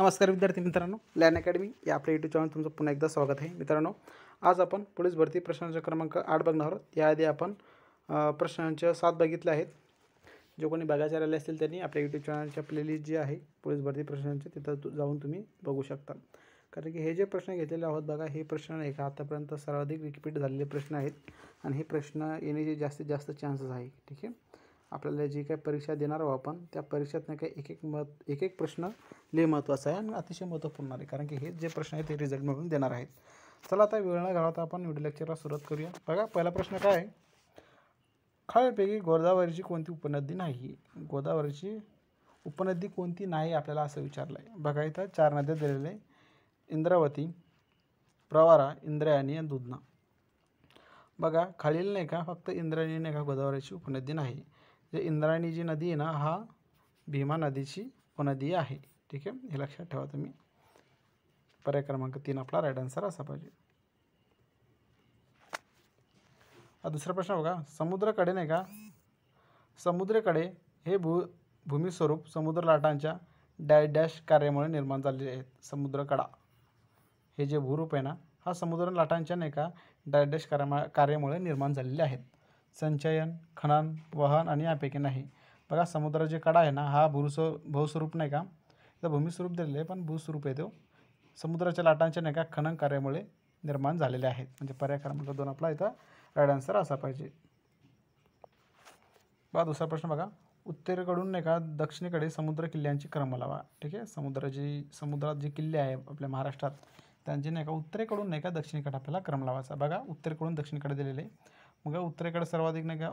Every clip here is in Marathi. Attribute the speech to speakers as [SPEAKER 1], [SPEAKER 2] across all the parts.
[SPEAKER 1] नमस्कार विद्यार्थी मित्रांनो लॅन अकॅडमी या आपल्या यूट्यूब चॅनल तुमचं पुन्हा एकदा स्वागत आहे मित्रांनो आज आपण पोलीस भरती प्रश्नांचा क्रमांक आठ बघणार आहोत याआधी आपण प्रश्नांच्या सात बघितल्या आहेत जे कोणी बघायचे राहिले असतील त्यांनी आपल्या यूट्यूब चॅनलच्या प्लेलिस्ट जी आहे पोलीस भरती प्रश्नांचे तिथं जाऊन तुम्ही बघू शकता कारण की हे जे प्रश्न घेतलेले आहोत बघा हे प्रश्न का आतापर्यंत सर्वाधिक रिपीट झालेले प्रश्न आहेत आणि हे प्रश्न येण्याचे जास्तीत जास्त चान्सेस आहे ठीक आहे आपल्याला जी काही परीक्षा देणार आहोत आपण त्या परीक्षेत नाही काही एक एक मत एक एक प्रश्न लय महत्त्वाचा आहे आणि अतिशय महत्त्वपूर्ण आहे कारण की हे जे प्रश्न आहेत ते रिझल्ट मिळून देणार आहेत चला आता वेळ न घालवता आपण व्हिडिओ लेक्चरला सुरुवात करूया बघा पहिला प्रश्न काय आहे खालीलपैकी गोदावरीची कोणती उपनदी नाही गोदावरीची उपनदी कोणती नाही आपल्याला असं विचारलं आहे बघा इथं चार नद्या दिलेल्या आहे इंद्रावती प्रवारा इंद्रायणी आणि दुधना बघा खालील नाही का फक्त इंद्रायणी नाही का गोदावरीची उपनदी नाही जे इंद्रायणी जी नदी आहे ना हा भीमा नदीची उपनदी आहे ठीक आहे हे लक्षात ठेवा तुम्ही पर्याय क्रमांक तीन आपला राईट आन्सर असा पाहिजे दुसरा प्रश्न बघा समुद्राकडे नाही का समुद्राकडे हे भू भूमिस्वरूप समुद्र लाटांच्या डॅ डॅश कार्यामुळे निर्माण झालेले आहेत समुद्रकडा हे जे भूरूप आहे ना हा समुद्र लाटांच्या नाही का डॅश कार्या कार्यामुळे निर्माण झालेले आहेत संचयन खनन वहन आणि यापैकी नाही बघा समुद्र जे कडा आहे ना हा भूस भूस्वरूप नाही का तर भूमिस्वरूप दिलेलं आहे पण भूस्वरूप आहे तो समुद्राच्या लाटांच्या नाही का खनन कार्यामुळे निर्माण झालेले आहेत म्हणजे पर्याय क्रमांक दोन आपला इथं राईट आन्सर असा पाहिजे बघा दुसरा प्रश्न बघा उत्तरेकडून नाही का दक्षिणेकडे समुद्र किल्ल्यांची क्रम लावा ठीक आहे समुद्राची समुद्रात जे किल्ले आहे आपल्या महाराष्ट्रात त्यांचे नाही का उत्तरेकडून नाही का दक्षिणेकडे आपल्याला क्रम लावायचा बघा उत्तरेकडून दक्षिणेकडे दिलेले आहे मग उत्तरेकडे सर्वाधिक नाही का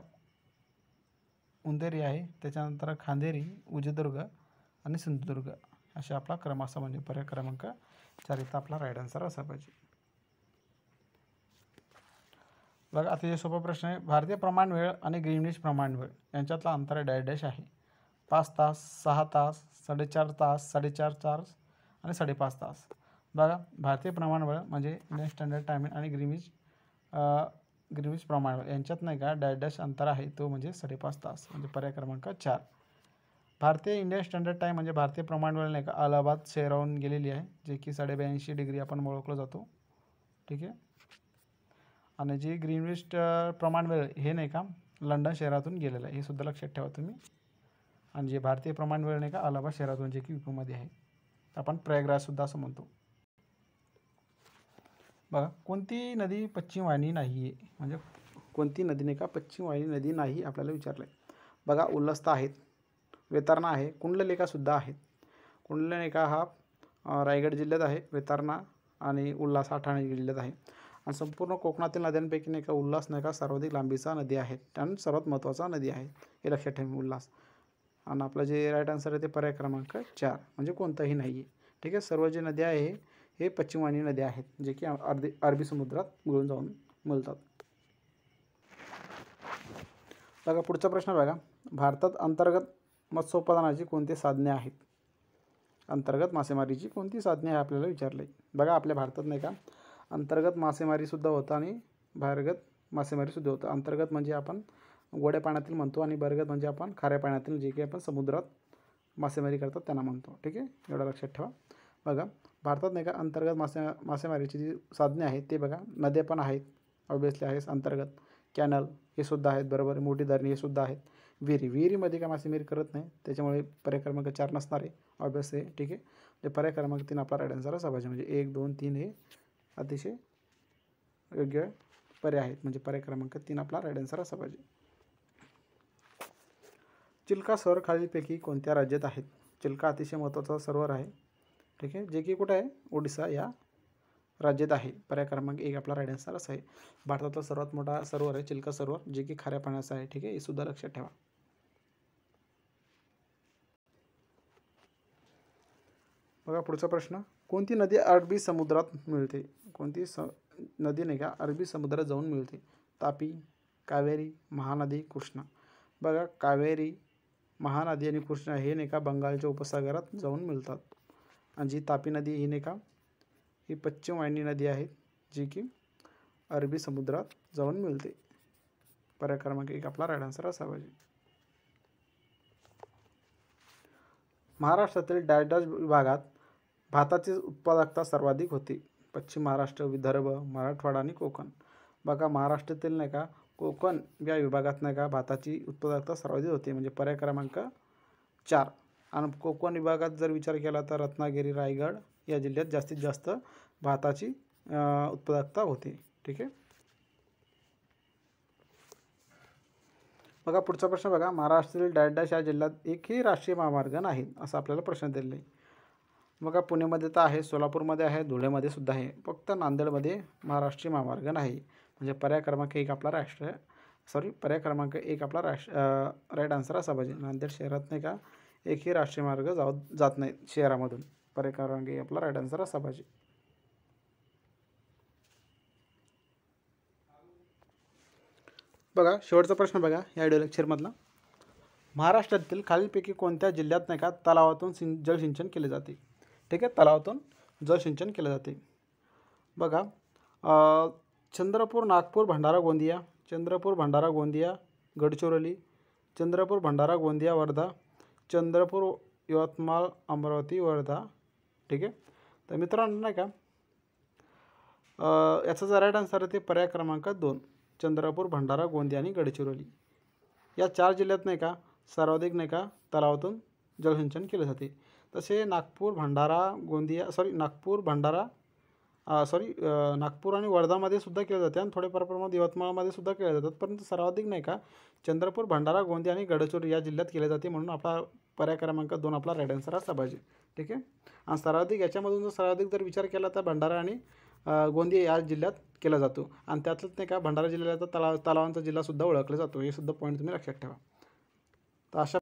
[SPEAKER 1] उंदेरी आहे त्याच्यानंतर खांदेरी उजदुर्ग आणि सिंधुदुर्ग असे आपला क्रमांक म्हणजे पर्याय क्रमांक चार इथं आपला राईट आन्सर असा पाहिजे बघा आता हे सोपा प्रश्न आहे भारतीय प्रमाण वेळ आणि ग्रीनिश प्रमाण वेळ यांच्यातला अंतर डॅश डॅश आहे पाच तास सहा तास साडेचार तास साडेचार तास आणि साडेपाच तास बघा भारतीय प्रमाण वेळ म्हणजे इंडियन स्टँडर्ड टायमिंग आणि ग्रीनिश ग्रीनविच प्रमाण यांच्यात नाही का डॅश डॅश अंतर आहे तो म्हणजे साडेपाच तास म्हणजे पर्याय क्रमांक चार भारतीय इंडियन स्टँडर्ड टाईम म्हणजे भारतीय प्रमाण वेळ नाही का अलाहाबाद शहराहून गेलेली आहे जे की साडेब्याऐंशी डिग्री आपण ओळखलो जातो ठीक आहे आणि जी ग्रीनविस्ट वेळ हे नाही का लंडन शहरातून गेलेलं आहे हे सुद्धा लक्षात ठेवा तुम्ही आणि जे भारतीय प्रमाण वेळ नाही का अलाहाबाद शहरातून जे की युपीमध्ये आहे आपण प्रयागराजसुद्धा असं म्हणतो बघा कोणती नदी पश्चिम वाहिनी नाही आहे म्हणजे कोणती नदी नाही का पश्चिम वाहिनी नदी नाही आपल्याला विचारलं आहे बघा उल्लस्ता आहेत वेतारणा आहे कुंडलेखासुद्धा आहेत कुंडलेखा हा रायगड जिल्ह्यात आहे वेतारणा आणि उल्हास हा ठाणे जिल्ह्यात आहे आणि संपूर्ण कोकणातील नद्यांपैकी नाही का उल्हास नाही का सर्वाधिक लांबीचा नदी आहे आणि सर्वात महत्त्वाचा नदी आहे हे लक्षात ठेवा उल्हास आणि आपलं जे राईट आन्सर आहे ते पर्याय क्रमांक चार म्हणजे कोणताही नाही आहे ठीक आहे सर्व जे नद्या आहे हे पश्चिमवाणी नद्या आहेत जे की अर्धी अरबी समुद्रात मिळून जाऊन मिळतात बघा पुढचा प्रश्न बघा भारतात अंतर्गत मत्स्योत्पादनाची कोणती साधने आहेत अंतर्गत मासेमारीची कोणती साधने आहे आपल्याला विचारले बघा आपल्या भारतात नाही का अंतर्गत मासेमारीसुद्धा होतं आणि भारगत मासेमारीसुद्धा होतं अंतर्गत म्हणजे आपण गोड्या पाण्यातील म्हणतो आणि बरगत म्हणजे आपण खाऱ्या पाण्यातील जे काही आपण समुद्रात मासेमारी करतात त्यांना म्हणतो ठीक आहे एवढं लक्षात ठेवा बघा भारतात नाही का अंतर्गत मासे मासेमारीची जी साधने आहेत ते बघा नद्या पण आहेत ऑब्वियसली आहेस अंतर्गत कॅनल हे सुद्धा आहेत बरोबर मोठी धरणी हे सुद्धा आहेत विहिरी विहिरीमध्ये काय मासेमारी करत नाही त्याच्यामुळे पर्याय क्रमांक चार नसणार आहे ठीक आहे म्हणजे पर्याय क्रमांक तीन आपला राईट आन्सर असा पाहिजे म्हणजे एक दोन तीन हे अतिशय योग्य पर्याय आहेत म्हणजे पर्याय क्रमांक तीन आपला राईट आन्सर असा पाहिजे चिल्का सरोवर खालीलपैकी कोणत्या राज्यात आहेत चिल्का अतिशय महत्त्वाचा सरोवर आहे ठीक आहे जे की कुठं आहे ओडिसा या राज्यात आहे पर्याय क्रमांक एक आपला राईट आन्सर असं आहे भारतातला सर्वात मोठा सरोवर आहे चिल्का सरोवर जे की खाऱ्या पाण्याचा आहे ठीक आहे हे सुद्धा लक्षात ठेवा बघा पुढचा प्रश्न कोणती नदी अरबी समुद्रात मिळते कोणती स नदी नाही का अरबी समुद्रात जाऊन मिळते तापी कावेरी महानदी कृष्णा बघा कावेरी महानदी आणि कृष्णा हे नाही का बंगालच्या उपसागरात जाऊन मिळतात आणि जी तापी नदी ही नाही का ही पश्चिम वाहिनी नदी आहे जी की अरबी समुद्रात जाऊन मिळते पर्याय क्रमांक एक आपला राईट आन्सर असा पाहिजे महाराष्ट्रातील डॅश विभागात भाताची उत्पादकता सर्वाधिक होती पश्चिम महाराष्ट्र विदर्भ मराठवाडा आणि कोकण बघा महाराष्ट्रातील नाही का कोकण या विभागात नाही का भाताची उत्पादकता सर्वाधिक होते म्हणजे पर्याय क्रमांक चार आणि कोकण विभागात जर विचार केला तर रत्नागिरी रायगड या जिल्ह्यात जास्तीत जास्त भाताची उत्पादकता होते ठीक आहे बघा पुढचा प्रश्न बघा महाराष्ट्रातील डॅश डॅश या जिल्ह्यात एकही राष्ट्रीय महामार्ग नाही असं आपल्याला प्रश्न दिलेला आहे बघा पुणेमध्ये तर आहे सोलापूरमध्ये आहे धुळेमध्ये सुद्धा आहे फक्त नांदेडमध्ये महाराष्ट्रीय महामार्ग नाही म्हणजे पर्याय क्रमांक एक आपला राष्ट्र सॉरी पर्याय क्रमांक एक आपला राष्ट्र राईट आन्सर असा पाहिजे नांदेड शहरात नाही का एकही राष्ट्रीय मार्ग जाऊ जात नाहीत शहरामधून पर्यावरणांगी आपला राईट आन्सर असा पाहिजे बघा शेवटचा प्रश्न बघा या व्हिडिओ लेक्चरमधला महाराष्ट्रातील खालीलपैकी कोणत्या जिल्ह्यात नाही का तलावातून सिं जलसिंचन केले जाते ठीक आहे तलावातून जलसिंचन केले जाते बघा चंद्रपूर नागपूर भंडारा गोंदिया चंद्रपूर भंडारा गोंदिया गडचिरोली चंद्रपूर भंडारा गोंदिया वर्धा चंद्रपूर यवतमाळ अमरावती वर्धा ठीक आहे तर मित्रांनो नाही का याचा जर राईट आन्सर ते पर्याय क्रमांक दोन चंद्रपूर भंडारा गोंदिया आणि गडचिरोली या चार जिल्ह्यात नाही का सर्वाधिक नाही का तलावातून जलसिंचन केले जाते तसे नागपूर भंडारा गोंदिया सॉरी नागपूर भंडारा सॉरी नागपूर आणि वर्धामध्ये सुद्धा केले जाते आणि थोडेफार प्रमाणात यवतमाळमध्ये सुद्धा केले जातात परंतु सर्वाधिक नाही का चंद्रपूर भंडारा गोंदिया आणि गडचिरोली या जिल्ह्यात केले जाते म्हणून आपला पर्याय क्रमांक दोन आपला राईट आन्सर असला पाहिजे ठीक आहे आणि सर्वाधिक याच्यामधून जर सर्वाधिक जर विचार केला तर भंडारा आणि गोंदिया या जिल्ह्यात केला जातो आणि त्यातलंच नाही का भंडारा जिल्ह्याचा तलाव तलावांचा जिल्हासुद्धा ओळखला जातो हे सुद्धा पॉईंट तुम्ही लक्षात ठेवा तर अशा